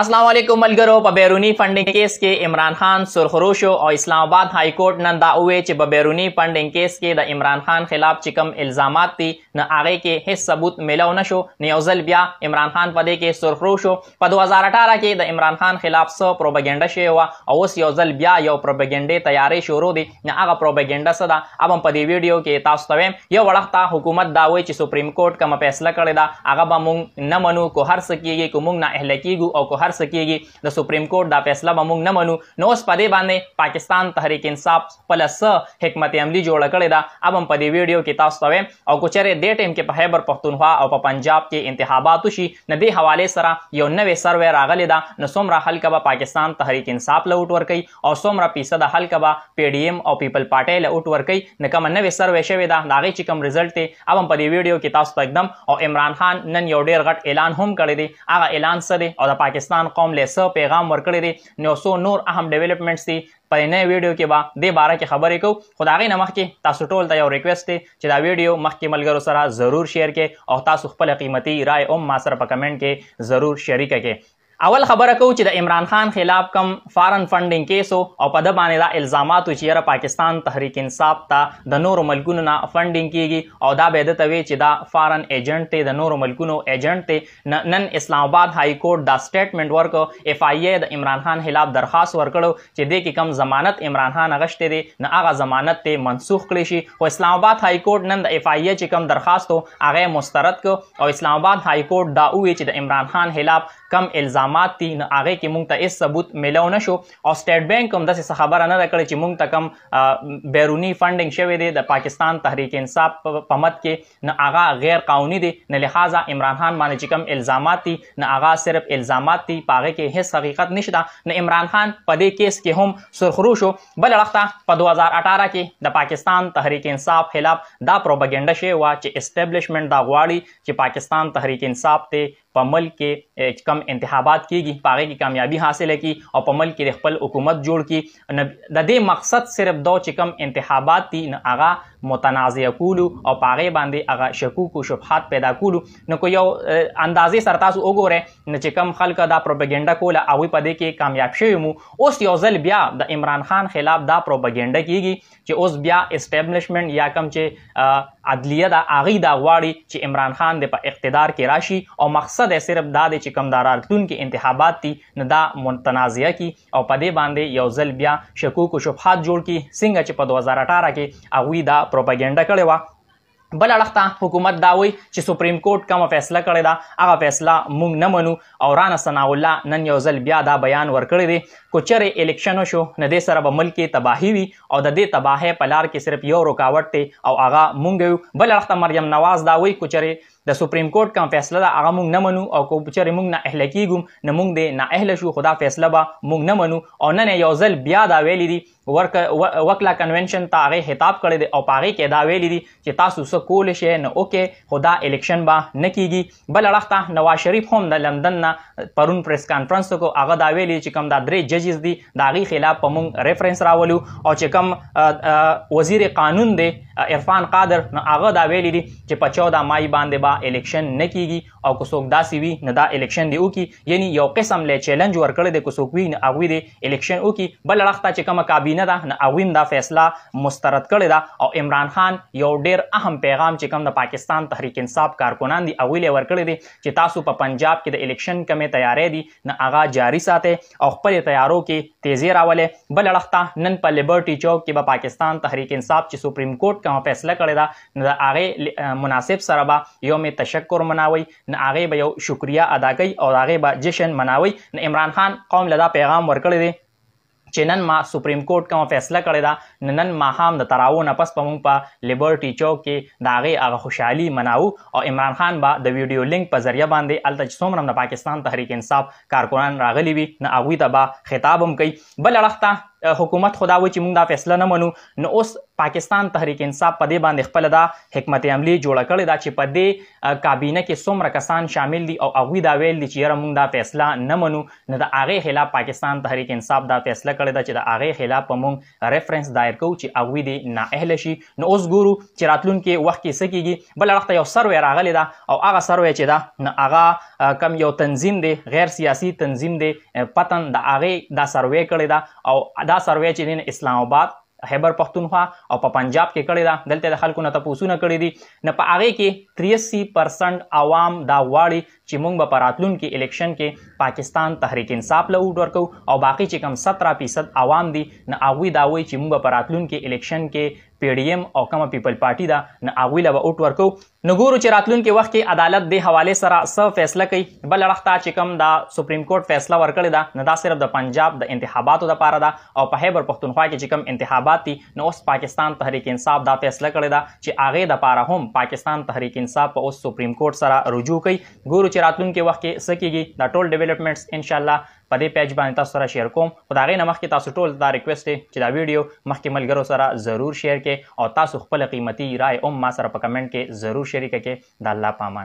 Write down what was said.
अस्सलाम वालेकुम मलगरो په بیرونی فندنګ کیس کې عمران خان سرخروش او اسلام آباد های کورټ نن دا وې چې په بیرونی فندنګ کیس کې د عمران خان خلاف چې کوم الزامات دي نه هغه کې هیڅ ثبوت ملو نشو نیوزل بیا عمران خان په دې کې سرخروش په 2018 کې د عمران خان خلاف سو پروپاګاندا شوی و او اوس یو ځل بیا یو پروپاګاندا تیارې شروع دي نه هغه پروپاګاندا څه ده اوبم په دې ویډیو کې تاسو ته یو وړخته حکومت دا وې چې سپریم کورټ کوم فیصله کړی دا هغه به مونږ نه منو کو هر څه کېږي کو مونږ نه اهل کېږو او کو هر څه کیږي د سپریم کورټ دا فیصله به موږ نه منو نو اوس په دې باندې پاکستان تحریک انصاف خپل څه حکمت عملی جوړ کړی دا اب هم په دې ویډیو کې تاسو ته او کوچره دې ټیم کې په خیبر پښتونخوا او په پنجاب کې انتخابات شي نه دې حواله سره یو نوې سروې راغلی دا نو څومره حلقه به پاکستان تحریک انصاف له اوټ ورکي او څومره فیصد حلقه به پی ډی ایم او پیپل پارټي له اوټ ورکي نه کوم نوې سروې شوې دا داغه چې کوم رزلټ دی اوب په دې ویډیو کې تاسو ته او عمران خان نن یو ډیر غټ اعلان هم کړی دی هغه اعلان څه دی او د پاکستان افغانستان قوم له څه پیغام ورکړی دی نو څو نور اهم ډیولپمنټس دي په نه ویډیو کې به د باره کې خبرې کوو خو دا غي نمخ کې تاسو ټول ته یو ریکوست دی چې دا ویډیو مخکې ملګرو سره ضرور شیر کړئ او تاسو خپل قیمتي رائے هم ما سره په کمنټ کې ضرور شریک کړئ اول خبره کو چې د عمران خان خلاف کم فارن فندینګ کیسو او په د باندې د الزاماتو چې را پاکستان تحریک انصاف ته د نورو ملکونو نه فندینګ کیږي او دا به د توی چې دا فارن ایجنټ ته د نورو ملکونو ایجنټ ته نن اسلام آباد های کورټ دا سټیټمنټ ورک اف آی ای د عمران خان خلاف درخواست ورکړو چې د کې کم ضمانت عمران خان غشتې دي نه هغه ضمانت ته منسوخ کړي شي خو اسلام آباد های کورټ نن د اف آی ای چې کم درخواستو هغه مسترد کو او اسلام آباد های کورټ دا وی چې د عمران خان خلاف کم الزامات دي نه هغه کې مونږ ته هیڅ ثبوت ملو نشو او سٹیټ بانک هم داسې خبره نه راکړي چې مونږ ته کم بیرونی فندنګ شوی دی د پاکستان تحریک انصاف په مت کې نه هغه غیر قانوني دي نه لہذا عمران خان باندې چې کم الزامات دي نه هغه صرف الزامات دي پاغه کې هیڅ حقیقت نشته نه عمران خان په دې کیس کې هم سرخرو شو بل لخته په 2018 کې د پاکستان تحریک انصاف خلاف دا پروپاګاندا شی وا چې اسټیبلشمنت دا غواړي چې پاکستان تحریک انصاف ته په ملک کې کم انتخابات کیږي پاره کې کامیابی حاصله کی او په ملک کې خپل حکومت جوړ کی د دې مقصد صرف دا چې کم انتخابات دي هغه متنازع کولو او پاغه باندې هغه شکوک او شبهات پیدا کولو نو کو یو اندازې سر تاسو وګوره نه چې کم خلک دا پروپاګاندا کوله او په دې کې کامیاب شوی مو اوس یو ځل بیا د عمران خان خلاف دا پروپاګاندا کیږي چې اوس بیا اسټابلیشمنت یا کم چې عدلیه دا اغي دا غواړي چې عمران خان د په اقتدار کې راشي او مقصد یې صرف دا دی چې کمدارار تون کې انتخابات دي نه دا متنازعه کی او په دې باندې یو ځل بیا شکوک او شبهات جوړ کی څنګه چې په 2018 کې اغوی دا پروپاګاندا کړې و بل اړخ حکومت داوي چې سپریم کورټ کوم فیصله کړې ده هغه فیصله موږ نه منو او رانه ثناء الله نن یو ځل بیا دا بیان ورکړی دی کوچرې الیکشن شو نه دې سره به ملک تباهي وي او د دې تباهه پلار کې صرف یو رکاوټ ته او هغه مونږ بل اړخ مریم نواز داوي کوچرې د سپریم کورټ کوم فیصله دا هغه مونږ نه منو او کو چې مونږ نه اهل کیګم نه مونږ دې نه اهل شو خدا فیصله به مونږ نه منو او نن یو ځل بیا دا ویلې دي ورک وکلا کنونشن ته هغه خطاب کړی دی او پاغه کې دا ویلې دي چې تاسو څه کول شي نه اوکي خدا الیکشن به نه کیږي بل اړخته نواز شریف هم د لندن نه پرون پریس کانفرنس کو هغه دا ویلې چې کوم دا درې ججز دي دا غي خلاف په مونږ ریفرنس راولو او چې کوم وزیر قانون دی عرفان قادر هغه دا ویلې دي چې په 14 مای باندې با دا الیکشن نه کیږي او کوڅوک داسې وي نه دا الیکشن دی وکي یعنی یو قسم له چیلنج ورکړی دی کوڅوک وي نه هغوی دی الیکشن وکي بل اړخ ته چې کومه کابینه ده نه هغوی دا فیصله مسترد کړې ده او عمران خان یو ډیر اهم پیغام چې کوم د پاکستان تحریک انصاف کارکنان دي هغوی له ورکړی دی چې تاسو په پنجاب کې د الیکشن کمې تیارې دي نه هغه جاري ساتي او خپل تیارو کې تیزی راولې بل اړخ ته نن په لیبرټي چوک کې به پاکستان تحریک انصاف چې سپریم کورټ کوم فیصله کړې ده نه د هغې مناسب سره به یو مې تشکر مناوي نه هغه به یو شکریا ادا کوي او هغه به جشن مناوي نه عمران خان قوم لدا پیغام ورکړی دی چې نن ما سپریم کورټ کوم فیصله کړې ده نن ما هم د تراو نه پس پمون په لیبرټي چوک کې داغه هغه خوشحالي مناو او عمران خان با د ویډیو لینک په ذریعہ باندې الته څومره د پاکستان تحریک انصاف کارکونان راغلي وي نه اغوی ته با خطاب هم کوي بل اړخ حکومت خدا و چې موږ دا فیصله نه منو نو اوس پاکستان تحریک انصاف په دې باندې خپل دا حکمت عملی جوړ کړی دا چې په دې کابینه کې څومره کسان شامل دي او هغه دا ویل دي چې یره موږ دا فیصله نه منو نو د هغه خلاف پاکستان تحریک انصاف دا فیصله کړی دا چې د هغه خلاف په موږ ریفرنس دایر کوو چې هغه دې نه اهل شي نو اوس ګورو چې راتلونکي وخت کې سکیږي بل وخت یو سروي راغلی دا او هغه سروي چې دا نه هغه کم یو تنظیم دی غیر سیاسي تنظیم دی پتن د هغه دا سروي کړی دا او دا دا سروې چې دین اسلام آباد خیبر پښتونخوا او په پنجاب کې کړی دا دلته د خلکو نه تاسوونه کړی دي نه په هغه کې 83% عوام دا واړي چې موږ به پراتلون کې الیکشن کې پاکستان تحریک انصاف له وډ ورکو او باقي چې کم 17% عوام دي نه هغه دا وایي چې موږ به پراتلون کې الیکشن کې پی ډی ایم او کومه پیپل پارټي ده نه هغوی له به اوټ ورکو نو ګورو چې راتلونکي وخت کې عدالت د حواله سره څه فیصله کوي بل اړخ ته چې کوم دا سپریم کورټ فیصله ورکړې ده نه دا صرف د پنجاب د انتخاباتو لپاره ده او په خیبر پښتونخوا کې چې کوم انتخابات دي نو اوس پاکستان تحریک انصاف دا فیصله کړې ده چې هغه د لپاره هم پاکستان تحریک انصاف په اوس سپریم کورټ سره رجوع کوي ګورو چې راتلونکي وخت کې څه کیږي دا ټول ډیولپمنټس ان شاء الله په دې پیج باندې تاسو سره شیر کوم خو دا غي نه مخکې تاسو ټول دا ریکوست چې دا ویډیو مخکې ملګرو سره ضرور شیر کړئ او تاسو خپل قیمتي رائے هم ما سره په کمنټ کې ضرور شریک کړئ د الله پامان